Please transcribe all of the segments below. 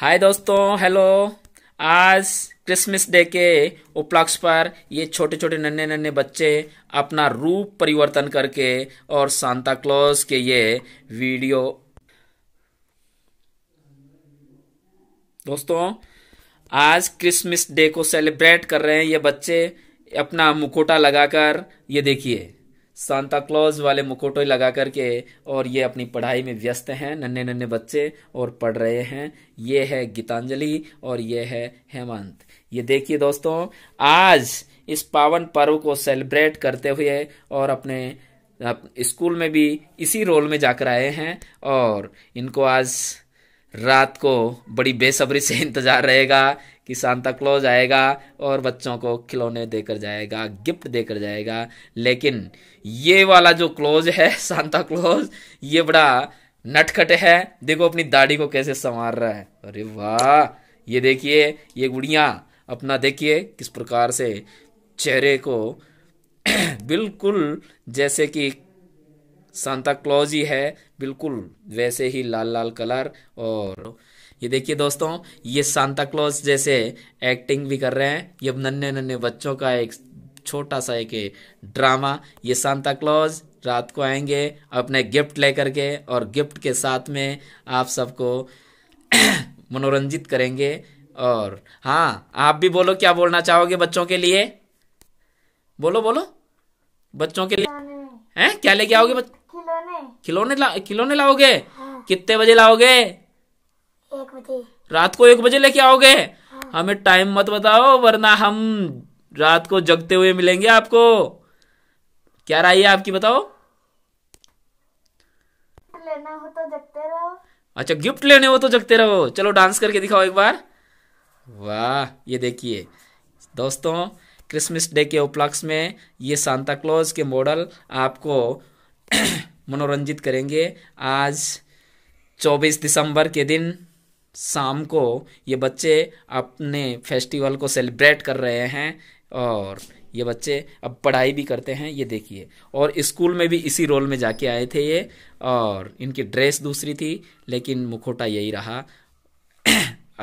हाय दोस्तों हेलो आज Christmas day के उपलक्ष पर ये छोटे छोटे नन्हे नन्हे बच्चे अपना रूप परिवर्तन करके और सांता क्लॉज के ये वीडियो दोस्तों आज क्रिसमस डे को सेलिब्रेट कर रहे हैं ये बच्चे अपना मुखोटा लगाकर ये देखिए सांता क्लॉज वाले मुकोटो लगा करके और ये अपनी पढ़ाई में व्यस्त हैं नन्हे नन्हे बच्चे और पढ़ रहे हैं ये है गीतांजलि और ये है हेमंत ये देखिए दोस्तों आज इस पावन पर्व को सेलिब्रेट करते हुए और अपने स्कूल में भी इसी रोल में जाकर आए हैं और इनको आज रात को बड़ी बेसब्री से इंतजार रहेगा कि सांता क्लॉज आएगा और बच्चों को खिलौने देकर जाएगा गिफ्ट देकर जाएगा लेकिन ये वाला जो क्लोज है सांता क्लॉज ये बड़ा नटखट है देखो अपनी दाढ़ी को कैसे संवार रहा है अरे वाह ये देखिए ये गुड़िया अपना देखिए किस प्रकार से चेहरे को बिल्कुल जैसे कि सांता क्लॉज ही है बिल्कुल वैसे ही लाल लाल कलर और ये देखिए दोस्तों ये सांता क्लॉज जैसे एक्टिंग भी कर रहे हैं ये नन्हे नन्हे बच्चों का एक छोटा सा एक ड्रामा ये सांता क्लॉज रात को आएंगे अपने गिफ्ट लेकर के और गिफ्ट के साथ में आप सबको मनोरंजित करेंगे और हाँ आप भी बोलो क्या बोलना चाहोगे बच्चों के लिए बोलो बोलो बच्चों के लिए हैं क्या लेके आओगे बच... खिलौने खिलौने ला खिलौने लाओगे हाँ। कितने बजे लाओगे बजे रात को एक बजे लेके आओगे हाँ। हमें टाइम मत बताओ वरना हम रात को जगते हुए मिलेंगे आपको क्या राय है आपकी बताओ लेना हो तो जगते रहो अच्छा गिफ्ट लेने हो तो जगते रहो चलो डांस करके दिखाओ एक बार वाह ये देखिए दोस्तों क्रिसमस डे के उपलक्ष्य में ये सांता क्लॉज के मॉडल आपको मनोरंजित करेंगे आज 24 दिसंबर के दिन शाम को ये बच्चे अपने फेस्टिवल को सेलिब्रेट कर रहे हैं और ये बच्चे अब पढ़ाई भी करते हैं ये देखिए और स्कूल में भी इसी रोल में जाके आए थे ये और इनकी ड्रेस दूसरी थी लेकिन मुखोटा यही रहा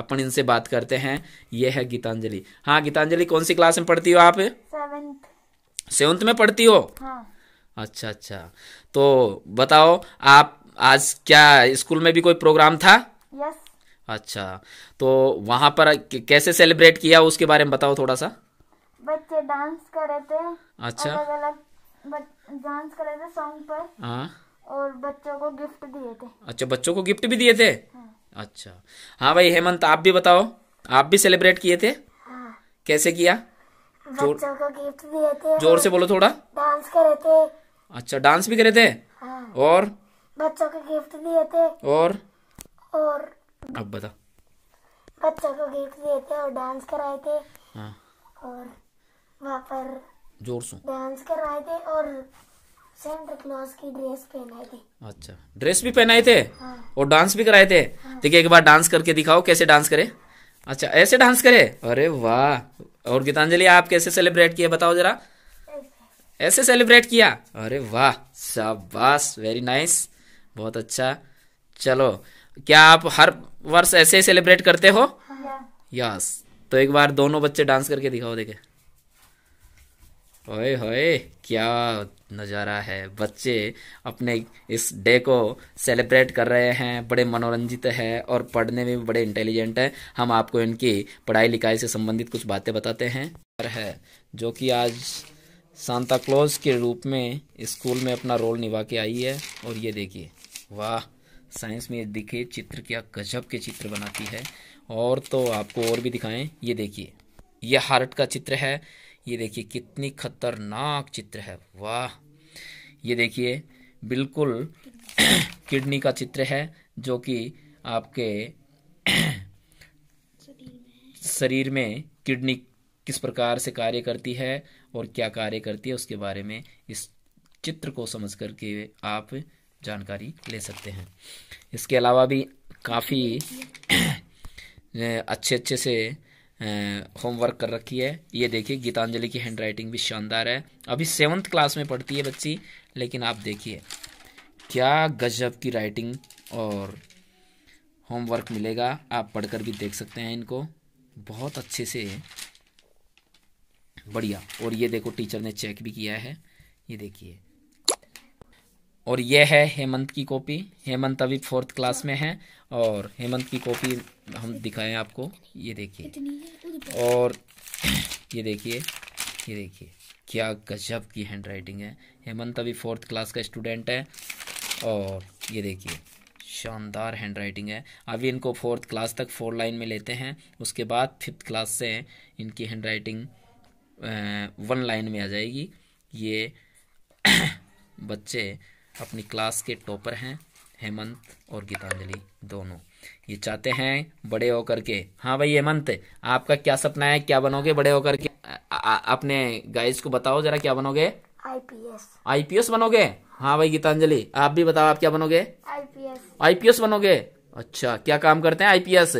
अपन इनसे बात करते हैं ये है गीतांजलि हाँ गीतांजलि कौन सी क्लास में पढ़ती हो आप सेवंथ में पढ़ती हो हाँ। अच्छा अच्छा तो बताओ आप आज क्या स्कूल में भी कोई प्रोग्राम था यस अच्छा तो वहाँ पर कैसे सेलिब्रेट किया उसके बारे में बताओ थोड़ा सा बच्चे डांस कर रहे थे अच्छा डांस कर रहे थे सॉन्ग पर आ? हाँ। और बच्चों को गिफ्ट दिए थे अच्छा बच्चों को गिफ्ट भी दिए थे हाँ। अच्छा हाँ भाई हेमंत आप भी बताओ आप भी सेलिब्रेट किए थे हाँ। कैसे किया बच्चों को गिफ्ट दिए थे जोर से बोलो थोड़ा डांस करे थे अच्छा डांस भी करे थे हाँ। और बच्चों को गिफ्ट दिए थे और और अब बता बच्चों को गिफ्ट दिए थे और डांस कराए थे हाँ। और वहाँ पर जोर से डांस कराए थे और क्लॉज की ड्रेस अच्छा ड्रेस भी पहनाए थे हाँ। और डांस भी कराए थे हाँ। एक बार डांस करके दिखाओ कैसे डांस करे अच्छा ऐसे डांस करे अरे वाह और गीतांजलि आप कैसे सेलिब्रेट किया बताओ जरा ऐसे सेलिब्रेट किया अरे वाह शाबाश वेरी नाइस बहुत अच्छा चलो क्या आप हर वर्ष ऐसे ही सेलिब्रेट करते हो यस तो एक बार दोनों बच्चे डांस करके दिखाओ देखे ओए होए क्या नज़ारा है बच्चे अपने इस डे को सेलिब्रेट कर रहे हैं बड़े मनोरंजित है और पढ़ने में भी बड़े इंटेलिजेंट है हम आपको इनकी पढ़ाई लिखाई से संबंधित कुछ बातें बताते हैं है जो कि आज सांता क्लॉज के रूप में स्कूल में अपना रोल निभा के आई है और ये देखिए वाह साइंस में देखिए चित्र क्या गजब के चित्र बनाती है और तो आपको और भी दिखाएं ये देखिए यह हार्ट का चित्र है ये देखिए कितनी खतरनाक चित्र है वाह ये देखिए बिल्कुल किडनी का चित्र है जो कि आपके शरीर में किडनी किस प्रकार से कार्य करती है और क्या कार्य करती है उसके बारे में इस चित्र को समझ करके आप जानकारी ले सकते हैं इसके अलावा भी काफ़ी अच्छे अच्छे से होमवर्क कर रखी है ये देखिए गीतांजलि की हैंड राइटिंग भी शानदार है अभी सेवन्थ क्लास में पढ़ती है बच्ची लेकिन आप देखिए क्या गजब की राइटिंग और होमवर्क मिलेगा आप पढ़कर भी देख सकते हैं इनको बहुत अच्छे से बढ़िया और ये देखो टीचर ने चेक भी किया है ये देखिए और यह है हेमंत की कॉपी हेमंत अभी फोर्थ क्लास में है और हेमंत की कॉपी हम दिखाएं आपको ये देखिए और ये देखिए ये देखिए क्या गजब की हैंड राइटिंग है हेमंत अभी फोर्थ क्लास का स्टूडेंट है और ये देखिए शानदार हैंड राइटिंग है अभी इनको फोर्थ क्लास तक फोर लाइन में लेते हैं उसके बाद फिफ्थ क्लास से इनकी हैंड राइटिंग वन लाइन में आ जाएगी ये बच्चे अपनी क्लास के टॉपर हैं हेमंत और गीतांजलि दोनों ये चाहते हैं बड़े होकर के हाँ भाई हेमंत आपका क्या सपना है क्या बनोगे बड़े होकर के अपने गाइस को बताओ जरा क्या बनोगे आईपीएस आईपीएस बनोगे हाँ भाई गीतांजलि आप भी बताओ आप क्या बनोगे आईपीएस आईपीएस बनोगे अच्छा क्या काम करते हैं आईपीएस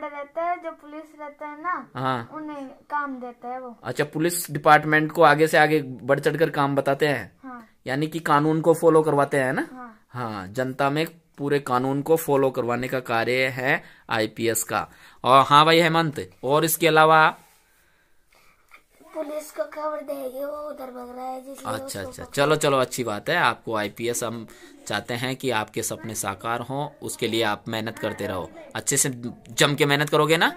बड़े रहते हैं जो पुलिस रहते हैं ना हाँ उन्हें काम देते हैं वो अच्छा पुलिस डिपार्टमेंट को आगे से आगे बढ़ चढ़ कर काम बताते हैं हाँ। यानी कि कानून को फॉलो करवाते हैं ना हाँ, हाँ जनता में पूरे कानून को फॉलो करवाने का कार्य है आईपीएस का और हाँ भाई हेमंत और इसके अलावा पुलिस को खबर देगी वो उधर भग रहा है अच्छा अच्छा चलो चलो अच्छी बात है आपको आईपीएस हम चाहते हैं कि आपके सपने साकार हों उसके लिए आप मेहनत करते रहो अच्छे से जम के मेहनत करोगे ना